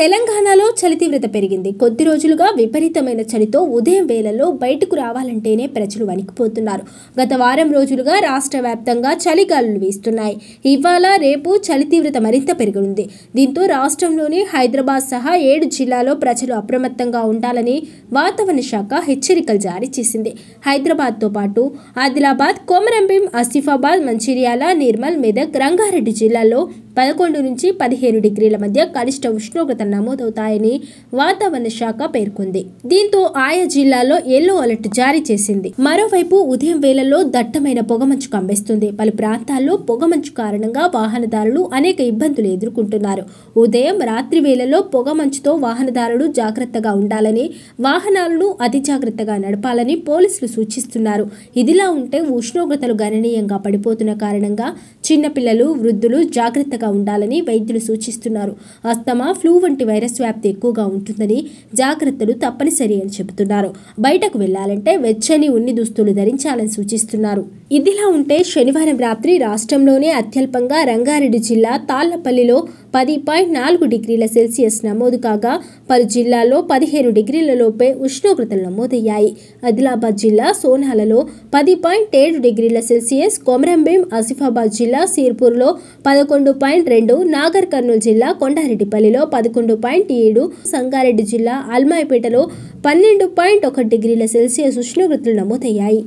తెలంగాణలో చలి తీవ్రత పెరిగింది కొద్ది రోజులుగా విపరీతమైన చలితో ఉదయం వేళల్లో బయటకు రావాలంటేనే ప్రజలు వణికిపోతున్నారు గత వారం రోజులుగా రాష్ట్ర వ్యాప్తంగా చలిగాలులు వీస్తున్నాయి ఇవాళ రేపు చలి తీవ్రత మరింత పెరుగుతుంది దీంతో రాష్ట్రంలోని హైదరాబాద్ సహా ఏడు జిల్లాలో ప్రజలు అప్రమత్తంగా ఉండాలని వాతావరణ శాఖ హెచ్చరికలు జారీ చేసింది హైదరాబాద్తో పాటు ఆదిలాబాద్ కొమరంభీం ఆసిఫాబాద్ మంచిర్యాల నిర్మల్ మెదక్ రంగారెడ్డి జిల్లాల్లో పదకొండు నుంచి పదిహేను డిగ్రీల మధ్య కనిష్ట ఉష్ణోగ్రత నమోదవుతాయని వాతావరణ శాఖ పేర్కొంది దీంతో ఆయా జిల్లాల్లో ఎల్లో అలర్ట్ జారీ చేసింది మరోవైపు ఉదయం వేళల్లో దట్టమైన పొగమంచు కంబేస్తుంది పలు ప్రాంతాల్లో పొగమంచు కారణంగా వాహనదారులు అనేక ఇబ్బందులు ఎదుర్కొంటున్నారు ఉదయం రాత్రి వేళల్లో పొగమంచుతో వాహనదారులు జాగ్రత్తగా ఉండాలని వాహనాలను అతి జాగ్రత్తగా నడపాలని పోలీసులు సూచిస్తున్నారు ఇదిలా ఉంటే ఉష్ణోగ్రతలు గణనీయంగా పడిపోతున్న కారణంగా చిన్నపిల్లలు వృద్ధులు జాగ్రత్తగా ఉండాలని వైద్యులు సూచిస్తున్నారు అస్తమా ఫ్లూ వంటి వైరస్ వ్యాప్తి ఎక్కువగా ఉంటుందని జాగ్రత్తలు తప్పనిసరి అని చెబుతున్నారు బయటకు వెళ్లాలంటే వెచ్చని ఉన్ని దుస్తులు ధరించాలని సూచిస్తున్నారు ఇదిలా ఉంటే శనివారం రాత్రి రాష్ట్రంలోనే అత్యల్పంగా రంగారెడ్డి జిల్లా తాళ్లపల్లిలో పది పాయింట్ నాలుగు డిగ్రీల సెల్సియస్ నమోదు కాగా పలు జిల్లాల్లో పదిహేను డిగ్రీల లోపే ఉష్ణోగ్రతలు నమోదయ్యాయి ఆదిలాబాద్ జిల్లా సోనాలలో పది పాయింట్ ఏడు డిగ్రీల సెల్సియస్ కొమరంభీం ఆసిఫాబాద్ జిల్లా సీర్పూర్లో పదకొండు పాయింట్ రెండు నాగర్ కర్నూలు జిల్లా కొండారెడ్డిపల్లిలో పదకొండు పాయింట్ ఏడు సంగారెడ్డి జిల్లా అల్మాయిపేటలో పన్నెండు పాయింట్ ఒక డిగ్రీల సెల్సియస్ ఉష్ణోగ్రతలు నమోదయ్యాయి